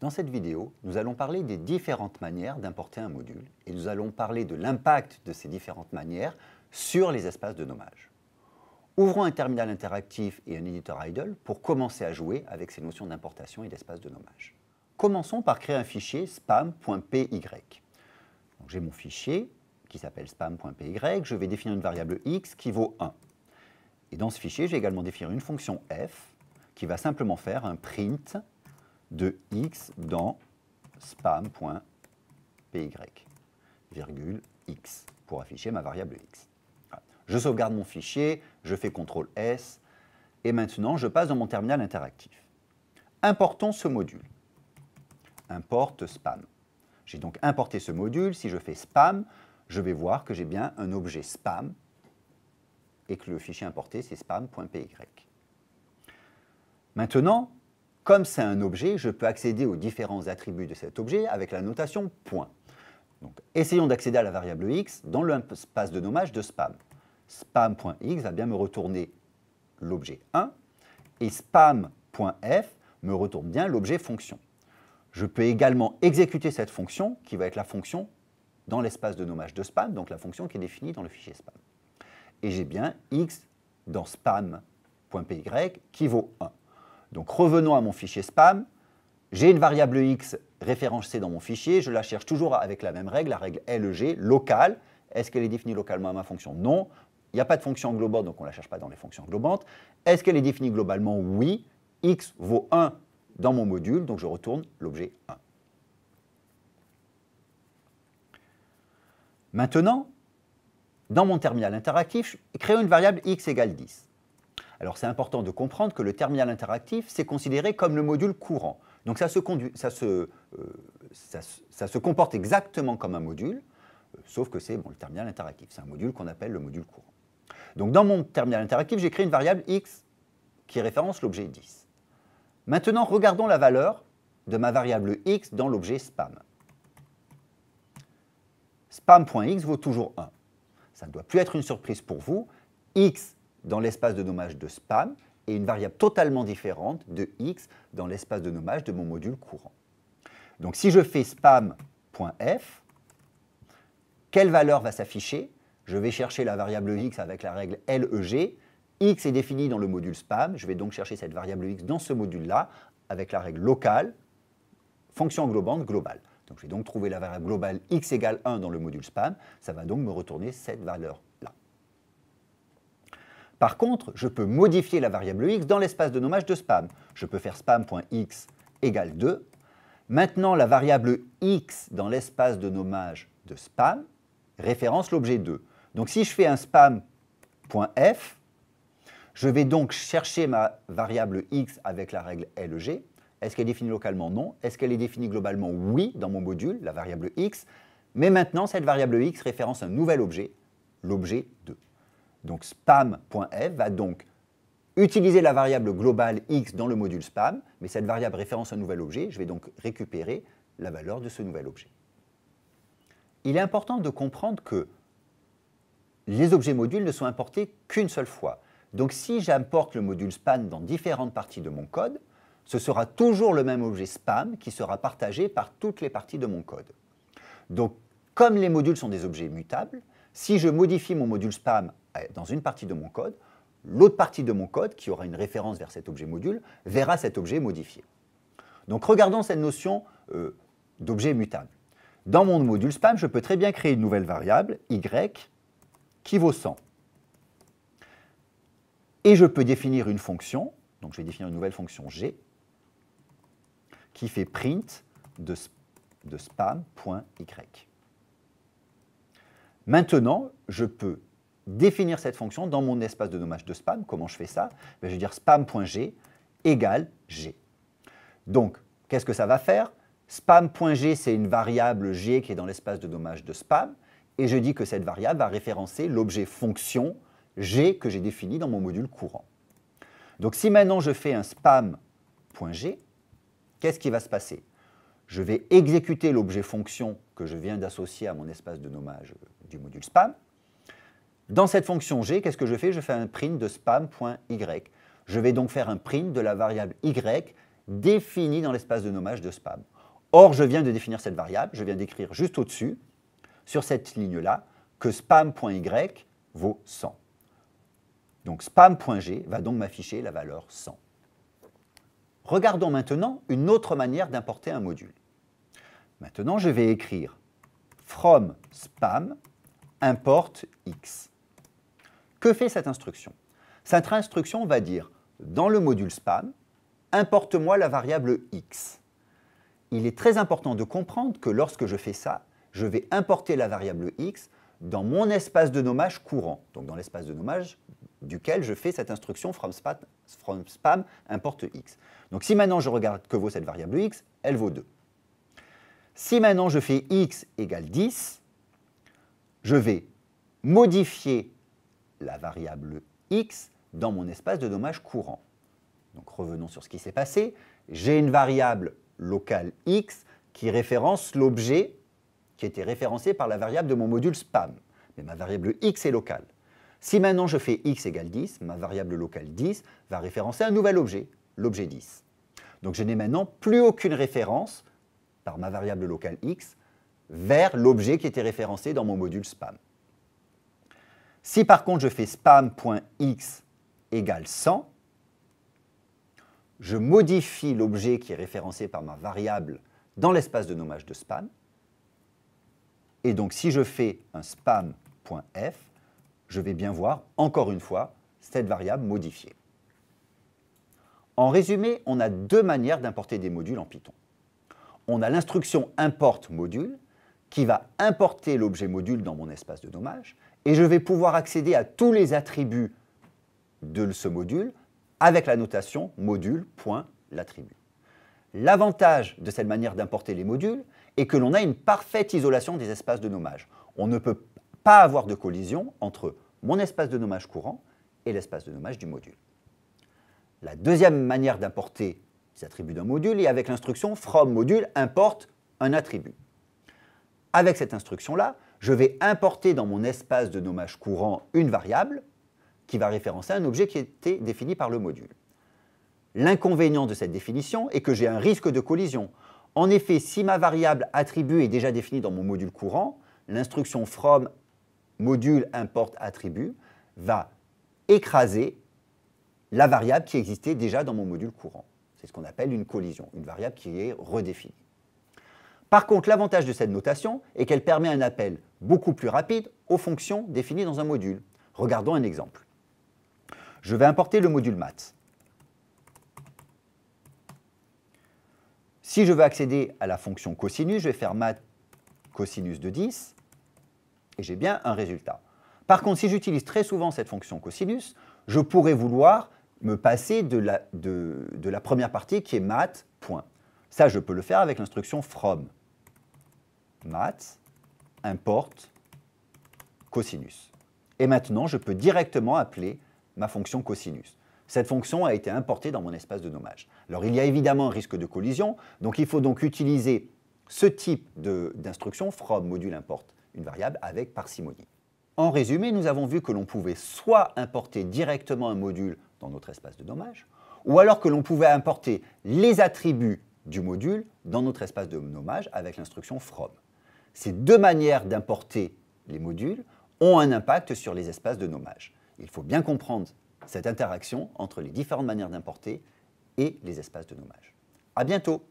Dans cette vidéo, nous allons parler des différentes manières d'importer un module et nous allons parler de l'impact de ces différentes manières sur les espaces de nommage. Ouvrons un terminal interactif et un éditeur idle pour commencer à jouer avec ces notions d'importation et d'espace de nommage. Commençons par créer un fichier spam.py. J'ai mon fichier qui s'appelle spam.py, je vais définir une variable x qui vaut 1. Et dans ce fichier, j'ai également défini une fonction f qui va simplement faire un print de x dans spam.py, x, pour afficher ma variable x. Je sauvegarde mon fichier, je fais CTRL S, et maintenant je passe dans mon terminal interactif. Importons ce module. Importe spam. J'ai donc importé ce module. Si je fais spam, je vais voir que j'ai bien un objet spam et que le fichier importé, c'est spam.py. Maintenant, comme c'est un objet, je peux accéder aux différents attributs de cet objet avec la notation point. Donc, essayons d'accéder à la variable x dans l'espace de nommage de spam. Spam.x va bien me retourner l'objet 1 et spam.f me retourne bien l'objet fonction. Je peux également exécuter cette fonction qui va être la fonction dans l'espace de nommage de spam, donc la fonction qui est définie dans le fichier spam. Et j'ai bien x dans spam.py qui vaut 1. Donc revenons à mon fichier spam. J'ai une variable x référencée dans mon fichier. Je la cherche toujours avec la même règle, la règle LEG, locale. Est-ce qu'elle est définie localement à ma fonction Non. Il n'y a pas de fonction globale, donc on ne la cherche pas dans les fonctions globantes. Est-ce qu'elle est définie globalement Oui. x vaut 1 dans mon module, donc je retourne l'objet 1. Maintenant, dans mon terminal interactif, créons une variable x égale 10. Alors c'est important de comprendre que le terminal interactif, c'est considéré comme le module courant. Donc ça se, euh, ça se, comporte exactement comme un module, euh, sauf que c'est bon, le terminal interactif. C'est un module qu'on appelle le module courant. Donc dans mon terminal interactif, j'ai créé une variable x qui référence l'objet 10. Maintenant, regardons la valeur de ma variable x dans l'objet spam. Spam.x vaut toujours 1. Ça ne doit plus être une surprise pour vous. x dans l'espace de nommage de spam et une variable totalement différente de x dans l'espace de nommage de mon module courant. Donc si je fais spam.f, quelle valeur va s'afficher Je vais chercher la variable x avec la règle LEG. x est défini dans le module spam, je vais donc chercher cette variable x dans ce module-là avec la règle locale, fonction englobante globale. Donc je vais donc trouver la variable globale x égale 1 dans le module spam, ça va donc me retourner cette valeur-là. Par contre, je peux modifier la variable x dans l'espace de nommage de spam. Je peux faire spam.x égale 2. Maintenant, la variable x dans l'espace de nommage de spam référence l'objet 2. Donc si je fais un spam.f, je vais donc chercher ma variable x avec la règle LEG. Est-ce qu'elle est définie localement Non. Est-ce qu'elle est définie globalement Oui, dans mon module, la variable x. Mais maintenant, cette variable x référence un nouvel objet, l'objet 2. Donc spam.f va donc utiliser la variable globale x dans le module spam, mais cette variable référence un nouvel objet, je vais donc récupérer la valeur de ce nouvel objet. Il est important de comprendre que les objets modules ne sont importés qu'une seule fois. Donc si j'importe le module spam dans différentes parties de mon code, ce sera toujours le même objet spam qui sera partagé par toutes les parties de mon code. Donc comme les modules sont des objets mutables, si je modifie mon module spam euh, dans une partie de mon code, l'autre partie de mon code, qui aura une référence vers cet objet module, verra cet objet modifié. Donc regardons cette notion euh, d'objet mutable. Dans mon module spam, je peux très bien créer une nouvelle variable, y, qui vaut 100. Et je peux définir une fonction, donc je vais définir une nouvelle fonction g, qui fait print de, de spam.y. Maintenant, je peux définir cette fonction dans mon espace de nommage de spam. Comment je fais ça ben, Je vais dire spam.g égale g. Donc, qu'est-ce que ça va faire Spam.g, c'est une variable g qui est dans l'espace de nommage de spam. Et je dis que cette variable va référencer l'objet fonction g que j'ai défini dans mon module courant. Donc si maintenant je fais un spam.g, qu'est-ce qui va se passer Je vais exécuter l'objet fonction que je viens d'associer à mon espace de nommage du module spam, dans cette fonction g, qu'est-ce que je fais Je fais un print de spam.y. Je vais donc faire un print de la variable y définie dans l'espace de nommage de spam. Or, je viens de définir cette variable, je viens d'écrire juste au-dessus, sur cette ligne-là, que spam.y vaut 100. Donc spam.g va donc m'afficher la valeur 100. Regardons maintenant une autre manière d'importer un module. Maintenant, je vais écrire from spam import x. Que fait cette instruction Cette instruction va dire, dans le module spam, importe-moi la variable x. Il est très important de comprendre que lorsque je fais ça, je vais importer la variable x dans mon espace de nommage courant, donc dans l'espace de nommage duquel je fais cette instruction from spam, from spam, importe x. Donc si maintenant je regarde que vaut cette variable x, elle vaut 2. Si maintenant je fais x égale 10, je vais modifier la variable x dans mon espace de dommages courant. Donc revenons sur ce qui s'est passé. J'ai une variable locale x qui référence l'objet qui était référencé par la variable de mon module spam. Mais ma variable x est locale. Si maintenant je fais x égale 10, ma variable locale 10 va référencer un nouvel objet, l'objet 10. Donc je n'ai maintenant plus aucune référence par ma variable locale x vers l'objet qui était référencé dans mon module spam. Si par contre je fais spam.x égale 100, je modifie l'objet qui est référencé par ma variable dans l'espace de nommage de spam. Et donc si je fais un spam.f, je vais bien voir encore une fois cette variable modifiée. En résumé, on a deux manières d'importer des modules en Python. On a l'instruction import module qui va importer l'objet module dans mon espace de nommage et je vais pouvoir accéder à tous les attributs de ce module avec la notation module.l'attribut. L'avantage de cette manière d'importer les modules est que l'on a une parfaite isolation des espaces de nommage. On ne peut pas avoir de collision entre mon espace de nommage courant et l'espace de nommage du module. La deuxième manière d'importer les attributs d'un module est avec l'instruction from module import un attribut. Avec cette instruction-là, je vais importer dans mon espace de nommage courant une variable qui va référencer un objet qui était défini par le module. L'inconvénient de cette définition est que j'ai un risque de collision. En effet, si ma variable attribut est déjà définie dans mon module courant, l'instruction from module import attribut va écraser la variable qui existait déjà dans mon module courant. C'est ce qu'on appelle une collision, une variable qui est redéfinie. Par contre, l'avantage de cette notation est qu'elle permet un appel beaucoup plus rapide aux fonctions définies dans un module. Regardons un exemple. Je vais importer le module math. Si je veux accéder à la fonction cosinus, je vais faire math cosinus de 10, et j'ai bien un résultat. Par contre, si j'utilise très souvent cette fonction cosinus, je pourrais vouloir me passer de la, première partie qui est math, Ça, je peux le faire avec l'instruction from maths, import cosinus. Et maintenant, je peux directement appeler ma fonction cosinus. Cette fonction a été importée dans mon espace de nommage. Alors, il y a évidemment un risque de collision, donc il faut donc utiliser ce type d'instruction, from module import une variable, avec parcimonie. En résumé, nous avons vu que l'on pouvait soit importer directement un module dans notre espace de nommage, ou alors que l'on pouvait importer les attributs du module dans notre espace de nommage avec l'instruction from. Ces deux manières d'importer les modules ont un impact sur les espaces de nommage. Il faut bien comprendre cette interaction entre les différentes manières d'importer et les espaces de nommage. À bientôt!